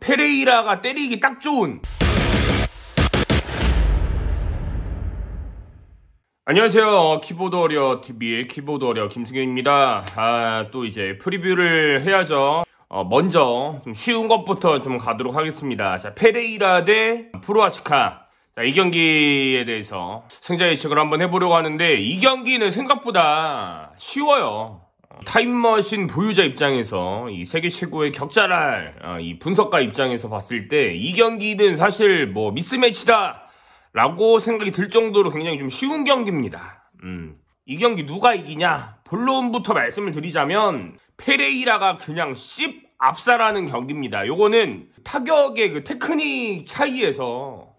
페레이라가 때리기 딱 좋은 안녕하세요 키보드 어려 TV의 키보드 어려 김승현입니다 아또 이제 프리뷰를 해야죠 어, 먼저 좀 쉬운 것부터 좀 가도록 하겠습니다 자 페레이라 대프로아시카 자, 이 경기에 대해서 승자 예측을 한번 해보려고 하는데 이 경기는 생각보다 쉬워요 타임머신 보유자 입장에서 이 세계 최고의 격자랄 어, 이 분석가 입장에서 봤을 때 이 경기는 사실 뭐 미스매치다 라고 생각이 들 정도로 굉장히 좀 쉬운 경기입니다. 음. 이 경기 누가 이기냐? 본론부터 말씀을 드리자면 페레이라가 그냥 씹앞사라는 경기입니다. 요거는 타격의 그 테크닉 차이에서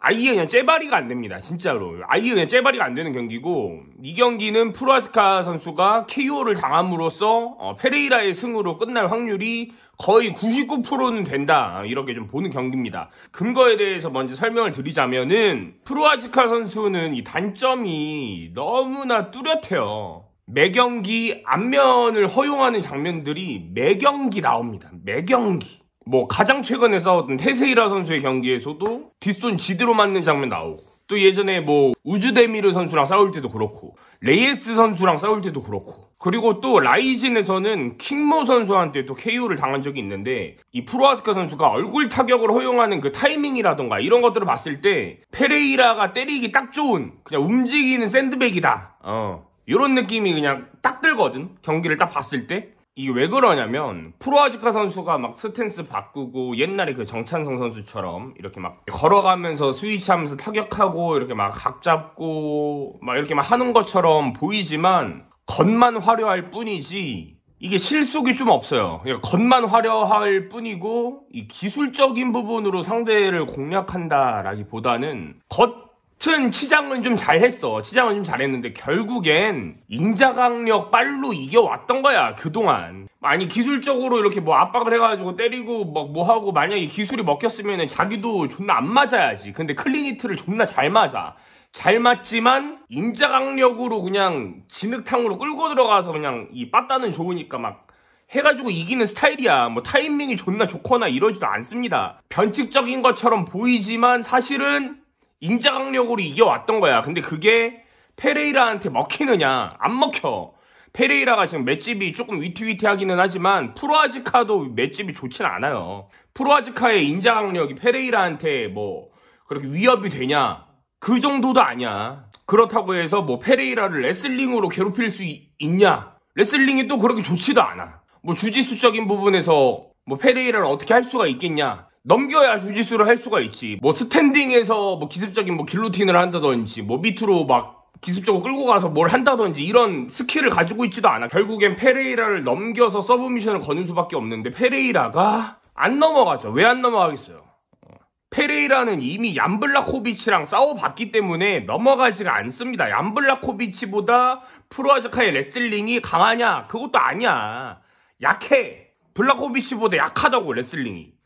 아예 그냥 째바리가 안 됩니다. 진짜로. 아예 그냥 째바리가 안 되는 경기고 이 경기는 프로아스카 선수가 KO를 당함으로써 어, 페레이라의 승으로 끝날 확률이 거의 99%는 된다. 이렇게 좀 보는 경기입니다. 근거에 대해서 먼저 설명을 드리자면은 프로아스카 선수는 이 단점이 너무나 뚜렷해요. 매경기 안면을 허용하는 장면들이 매경기 나옵니다. 매경기. 뭐 가장 최근에 싸웠던 헤세이라 선수의 경기에서도 뒷손 지대로 맞는 장면 나오고 또 예전에 뭐 우주데미르 선수랑 싸울 때도 그렇고 레이에스 선수랑 싸울 때도 그렇고 그리고 또 라이진에서는 킹모 선수한테 또 KO를 당한 적이 있는데 이 프로아스카 선수가 얼굴 타격을 허용하는 그 타이밍이라던가 이런 것들을 봤을 때 페레이라가 때리기 딱 좋은 그냥 움직이는 샌드백이다 어 이런 느낌이 그냥 딱 들거든 경기를 딱 봤을 때 이게 왜 그러냐면 프로아즈카 선수가 막 스탠스 바꾸고 옛날에 그 정찬성 선수처럼 이렇게 막 걸어가면서 스위치하면서 타격하고 이렇게 막 각 잡고 막 이렇게 막 하는 것처럼 보이지만 겉만 화려할 뿐이지 이게 실속이 좀 없어요. 그러니까 겉만 화려할 뿐이고 이 기술적인 부분으로 상대를 공략한다라기보다는 겉 아무튼 치장은 좀 잘했어. 치장은 좀 잘했는데 결국엔 인자강력 빨로 이겨왔던 거야 그동안. 아니 기술적으로 이렇게 뭐 압박을 해가지고 때리고 막뭐 하고 만약에 기술이 먹혔으면 자기도 존나 안 맞아야지. 근데 클리니트를 존나 잘 맞아. 잘 맞지만 인자강력으로 그냥 진흙탕으로 끌고 들어가서 그냥 이 빠따는 좋으니까 막 해가지고 이기는 스타일이야. 뭐 타이밍이 존나 좋거나 이러지도 않습니다. 변칙적인 것처럼 보이지만 사실은 인자강력으로 이겨왔던 거야. 근데 그게 페레이라한테 먹히느냐? 안 먹혀. 페레이라가 지금 맷집이 조금 위태위태하기는 하지만 프로아지카도 맷집이 좋진 않아요. 프로아지카의 인자강력이 페레이라한테 뭐 그렇게 위협이 되냐? 그 정도도 아니야. 그렇다고 해서 뭐 페레이라를 레슬링으로 괴롭힐 수 있냐? 레슬링이 또 그렇게 좋지도 않아. 뭐 주짓수적인 부분에서 뭐 페레이라를 어떻게 할 수가 있겠냐? 넘겨야 주짓수를 할 수가 있지. 뭐 스탠딩에서 뭐 기습적인 뭐 길로틴을 한다든지 뭐 밑으로 막 기습적으로 끌고 가서 뭘 한다든지 이런 스킬을 가지고 있지도 않아. 결국엔 페레이라를 넘겨서 서브미션을 거는 수밖에 없는데 페레이라가 안 넘어가죠. 왜 안 넘어가겠어요? 어. 페레이라는 이미 얀블라코비치랑 싸워봤기 때문에 넘어가지가 않습니다. 얀블라코비치보다 프로아즈카의 레슬링이 강하냐? 그것도 아니야. 약해. 블라코비치보다 약하다고 레슬링이.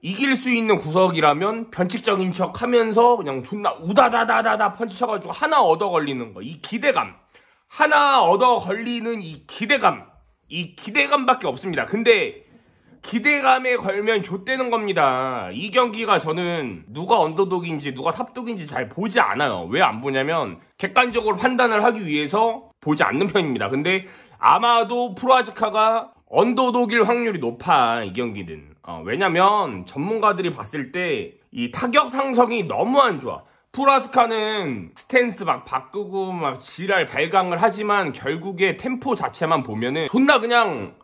이길 수 있는 구석이라면 변칙적인 척 하면서 그냥 존나 우다다다다다 펀치 쳐가지고 하나 얻어 걸리는 거. 이 기대감. 하나 얻어 걸리는 이 기대감. 이 기대감밖에 없습니다. 근데 기대감에 걸면 좆되는 겁니다. 이 경기가 저는 누가 언더독인지 누가 탑독인지 잘 보지 않아요. 왜 안 보냐면 객관적으로 판단을 하기 위해서 보지 않는 편입니다. 근데 아마도 프로아즈카가 언더독일 확률이 높아 이 경기는. 어, 왜냐면 전문가들이 봤을 때 이 타격 상성이 너무 안 좋아. 프라스카는 스탠스 막 바꾸고 막 지랄 발광을 하지만 결국에 템포 자체만 보면은 존나 그냥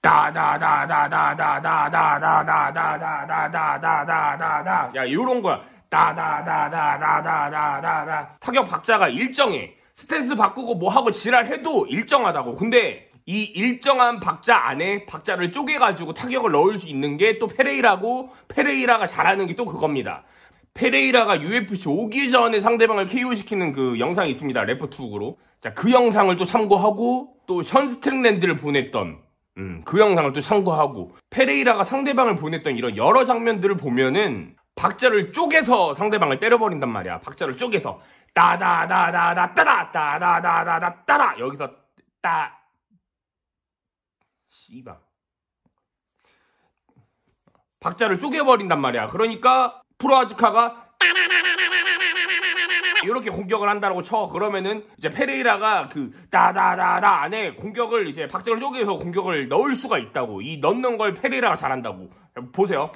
다다다다다다다다다다다다다다다다다야이런 거야 다다다다다다다다다 타격 박자가 일정해 스탠스 바꾸고 뭐 하고 지랄해도 일정하다고 근데 이 일정한 박자 안에 박자를 쪼개가지고 타격을 넣을 수 있는 게 또 페레이라고 페레이라가 잘하는 게 또 그겁니다. 페레이라가 UFC 오기 전에 상대방을 KO시키는 그 영상이 있습니다. 레퍼투으로. 자, 그 영상을 또 참고하고 또 션스트링랜드를 보냈던 음, 그 영상을 또 참고하고 페레이라가 상대방을 보냈던 이런 여러 장면들을 보면은 박자를 쪼개서 상대방을 때려버린단 말이야. 박자를 쪼개서 따다다다다 따다 따다다다다 따다 여기서 따 씨발. 박자를 쪼개버린단 말이야. 그러니까 프로아즈카가 이렇게 공격을 한다고쳐 그러면은 이제 페레이라가 그따다다다 안에 공격을 이제 박자를 쪼개서 공격을 넣을 수가 있다고 이 넣는 걸 페레이라가 잘한다고 보세요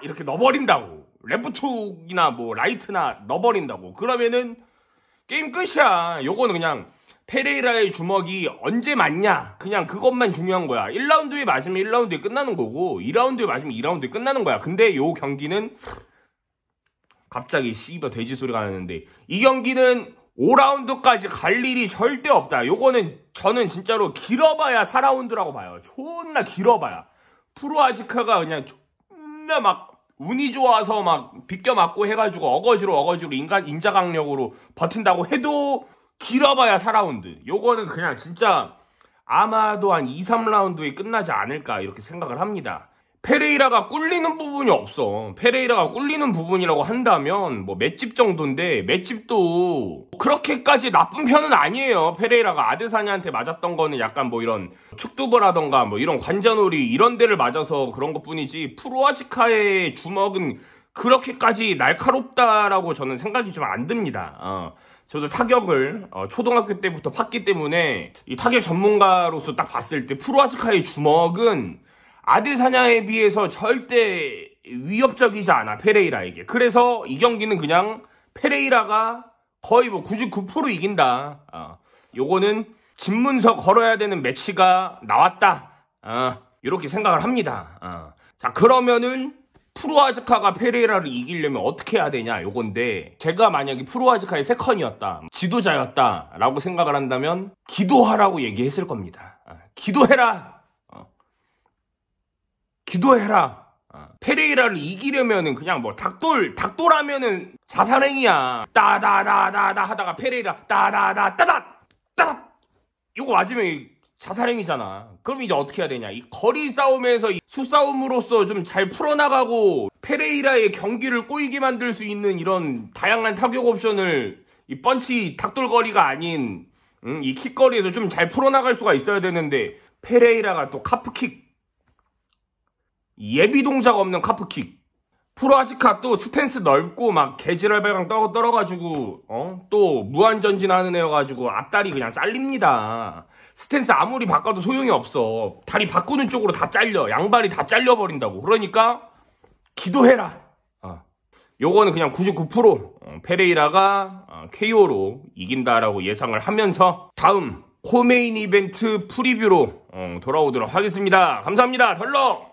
이렇게 넣어버린다고 레프이나뭐 라이트나 넣어버린다고 그러면은 게임 끝이야 요거는 그냥 페레이라의 주먹이 언제 맞냐 그냥 그것만 중요한 거야 1라운드에 맞으면 1라운드에 끝나는 거고 2라운드에 맞으면 2라운드에 끝나는 거야 근데 요 경기는 갑자기 씨발 돼지 소리가 나는데 이 경기는 5라운드까지 갈 일이 절대 없다 요거는 저는 진짜로 길어봐야 4라운드라고 봐요 존나 길어봐야 프로 아지카가 그냥 존나 막 운이 좋아서 막 비껴 맞고 해가지고 어거지로 어거지로 인간 인자강력으로 버틴다고 해도 길어봐야 4라운드. 요거는 그냥 진짜 아마도 한 2, 3라운드에 끝나지 않을까 이렇게 생각을 합니다. 페레이라가 꿀리는 부분이 없어. 페레이라가 꿀리는 부분이라고 한다면 뭐 맷집 정도인데 맷집도 그렇게까지 나쁜 편은 아니에요. 페레이라가 아데사냐한테 맞았던 거는 약간 뭐 이런 축두버라던가 뭐 이런 관자놀이 이런 데를 맞아서 그런 것뿐이지 프로아지카의 주먹은 그렇게까지 날카롭다라고 저는 생각이 좀 안 듭니다. 어. 저도 타격을 어, 초등학교 때부터 봤기 때문에 이 타격 전문가로서 딱 봤을 때 프로아스카의 주먹은 아데사냐에 비해서 절대 위협적이지 않아 페레이라에게 그래서 이 경기는 그냥 페레이라가 거의 뭐 99% 이긴다 어. 요거는 진문서 걸어야 되는 매치가 나왔다 어. 이렇게 생각을 합니다 어. 자 그러면은 프로아즈카가 페레이라를 이기려면 어떻게 해야 되냐 요건데 제가 만약에 프로아즈카의 세컨이었다 지도자였다 라고 생각을 한다면 기도하라고 얘기했을 겁니다 어, 기도해라 어. 기도해라 어. 페레이라를 이기려면은 그냥 뭐 닭돌 닭돌 하면은 자살행위야 따다다다다 하다가 페레이라 따다다따다 따다 요거 맞으면 자살행위잖아. 그럼 이제 어떻게 해야 되냐. 이 거리 싸움에서 이 수싸움으로써 좀 잘 풀어나가고 페레이라의 경기를 꼬이게 만들 수 있는 이런 다양한 타격 옵션을 이 펀치 닭돌거리가 아닌 음, 이 킥거리에서 좀 잘 풀어나갈 수가 있어야 되는데 페레이라가 또 카프킥 예비 동작 없는 카프킥 프로아시카 또 스탠스 넓고 막 개지랄발강 떨어가지고 어? 또 무한전진하는 애여가지고 앞다리 그냥 잘립니다 스탠스 아무리 바꿔도 소용이 없어. 다리 바꾸는 쪽으로 다 잘려. 양발이 다 잘려버린다고. 그러니까 기도해라. 어. 요거는 그냥 99% 어, 페레이라가 어, KO로 이긴다라고 예상을 하면서 다음 코메인 이벤트 프리뷰로 어, 돌아오도록 하겠습니다. 감사합니다. 덜렁!